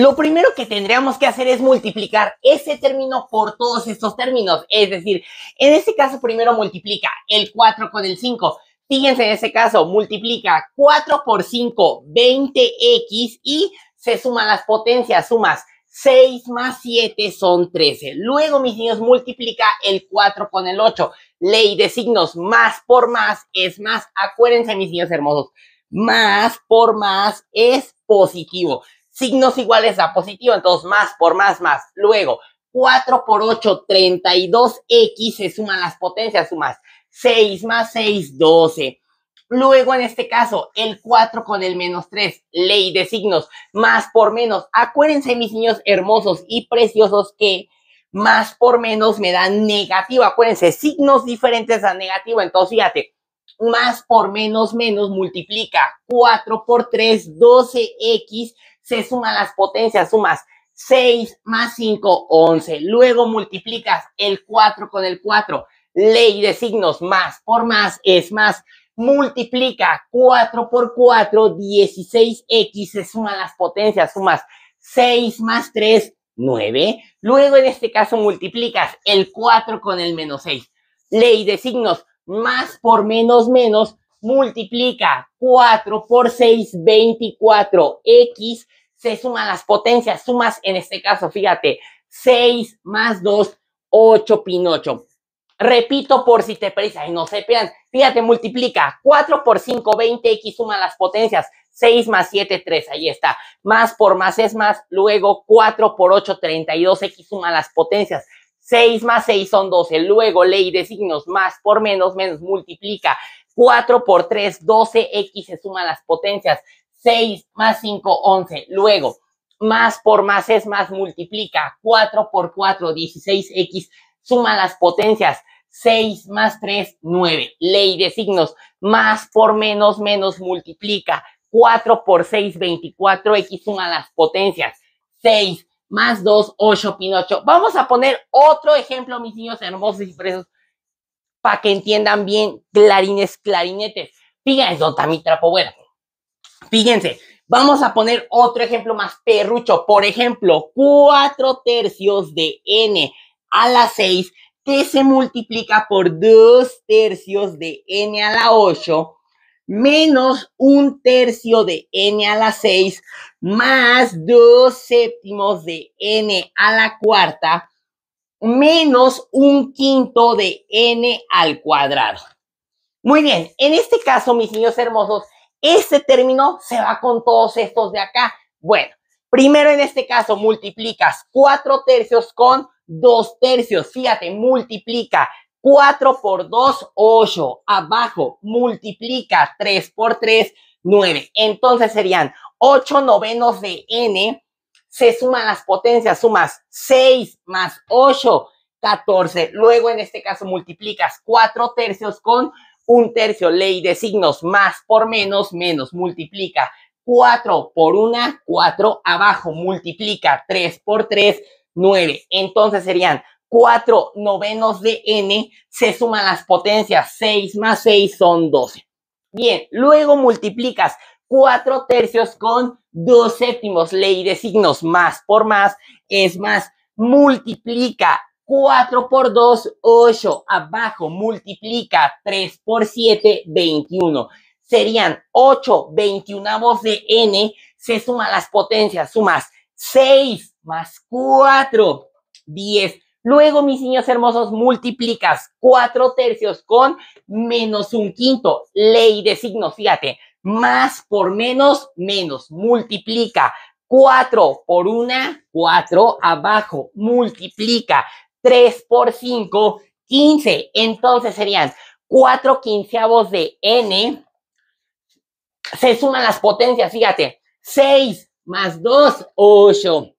lo primero que tendríamos que hacer es multiplicar ese término por todos estos términos. Es decir, en este caso primero multiplica el 4 con el 5. Fíjense en ese caso, multiplica 4 por 5, 20x y se suman las potencias, sumas 6 más 7 son 13. Luego, mis niños, multiplica el 4 con el 8. Ley de signos, más por más es más. Acuérdense, mis niños hermosos, más por más es positivo signos iguales a positivo, entonces más por más más. Luego, 4 por 8, 32x, se suman las potencias, sumas 6 más 6, 12. Luego, en este caso, el 4 con el menos 3, ley de signos, más por menos. Acuérdense, mis niños hermosos y preciosos, que más por menos me da negativo. Acuérdense, signos diferentes a negativo. Entonces, fíjate, más por menos menos multiplica 4 por 3, 12x se suman las potencias, sumas 6 más 5, 11. Luego multiplicas el 4 con el 4. Ley de signos, más por más es más. Multiplica 4 por 4, 16x, se suman las potencias, sumas 6 más 3, 9. Luego en este caso multiplicas el 4 con el menos 6. Ley de signos, más por menos menos, multiplica 4 por 6, 24, x, se suman las potencias, sumas en este caso, fíjate, 6 más 2, 8 Pinocho. Repito por si te prisa y no se pierdan, fíjate, multiplica 4 por 5, 20x, suma las potencias, 6 más 7, 3, ahí está, más por más es más, luego 4 por 8, 32x, suma las potencias, 6 más 6 son 12. Luego, ley de signos, más por menos, menos multiplica. 4 por 3, 12x se suma las potencias. 6 más 5, 11. Luego, más por más es más, multiplica. 4 por 4, 16x, suma las potencias. 6 más 3, 9. Ley de signos. Más por menos, menos, multiplica. 4 por 6, 24x, suma las potencias. 6 más 2, 8, Pinocho. Vamos a poner otro ejemplo, mis niños hermosos y presos para que entiendan bien clarines, clarinetes. Fíjense, está mi trapo bueno. Fíjense, vamos a poner otro ejemplo más perrucho. Por ejemplo, 4 tercios de n a la 6 que se multiplica por 2 tercios de n a la 8 menos 1 tercio de n a la 6 más 2 séptimos de n a la cuarta menos un quinto de n al cuadrado. Muy bien, en este caso, mis niños hermosos, este término se va con todos estos de acá. Bueno, primero en este caso multiplicas cuatro tercios con dos tercios. Fíjate, multiplica 4 por dos, ocho. Abajo, multiplica 3 por tres, nueve. Entonces serían ocho novenos de n se suman las potencias, sumas 6 más 8, 14. Luego en este caso multiplicas 4 tercios con 1 tercio, ley de signos, más por menos, menos, multiplica 4 por 1, 4 abajo, multiplica 3 por 3, 9. Entonces serían 4 novenos de n, se suman las potencias, 6 más 6 son 12. Bien, luego multiplicas 4 tercios con Dos séptimos, ley de signos, más por más es más. Multiplica 4 por 2, 8. Abajo, multiplica 3 por 7, 21. Serían 8 21 de n. Se suman las potencias, sumas 6 más 4, 10. Luego, mis niños hermosos, multiplicas 4 tercios con menos un quinto. Ley de signos, fíjate. Más por menos, menos. Multiplica. 4 por 1, 4 abajo. Multiplica. 3 por 5, 15. Entonces serían 4 quinceavos de n. Se suman las potencias, fíjate. 6 más 2, 8.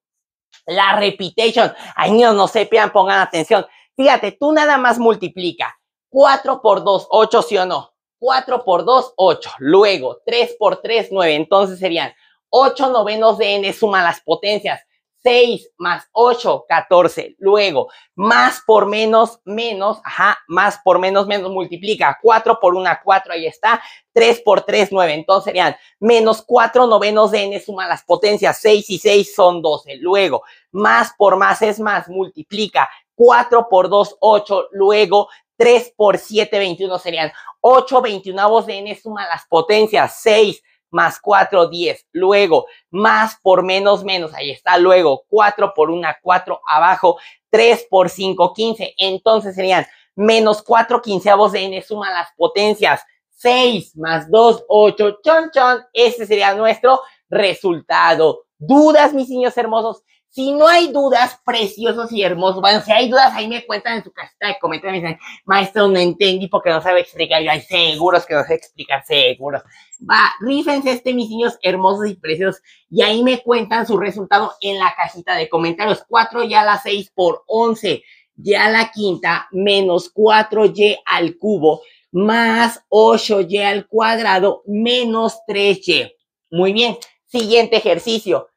La repetition. Ay, niños, no se pierdan, pongan atención. Fíjate, tú nada más multiplica. 4 por 2, 8, sí o no. 4 por 2, 8. Luego, 3 por 3, 9. Entonces serían 8 novenos de n suma las potencias. 6 más 8, 14. Luego, más por menos, menos, ajá, más por menos, menos, multiplica. 4 por 1, 4, ahí está. 3 por 3, 9. Entonces serían menos 4 novenos de n suma las potencias. 6 y 6 son 12. Luego, más por más es más, multiplica. 4 por 2, 8. Luego, 3 por 7, 21 serían 8 21 de n suma las potencias 6 más 4, 10. Luego, más por menos, menos. Ahí está. Luego, 4 por 1, 4 abajo. 3 por 5, 15. Entonces serían menos 4 quinceavos de n suma las potencias. 6 más 2, 8. Chon, chon. Este sería nuestro resultado. ¿Dudas, mis niños hermosos? Si no hay dudas, preciosos y hermosos, bueno, si hay dudas, ahí me cuentan en su casita de comentarios, me dicen, maestro, no entendí porque no sabe explicar, yo, hay seguros que no sé explicar, seguros. Va, rífense este, mis niños hermosos y preciosos, y ahí me cuentan su resultado en la cajita de comentarios, 4 ya la 6 por 11, ya la quinta, menos 4y al cubo, más 8y al cuadrado, menos 3y. Muy bien, siguiente ejercicio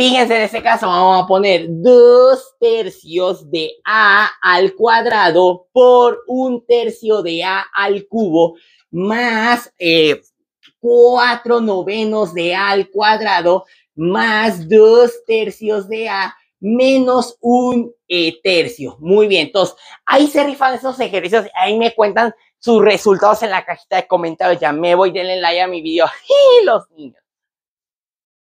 Fíjense en este caso, vamos a poner dos tercios de A al cuadrado por un tercio de A al cubo más eh, cuatro novenos de A al cuadrado más dos tercios de A menos un eh, tercio. Muy bien, entonces ahí se rifan esos ejercicios, ahí me cuentan sus resultados en la cajita de comentarios. Ya me voy, denle like a mi video. Y los niños.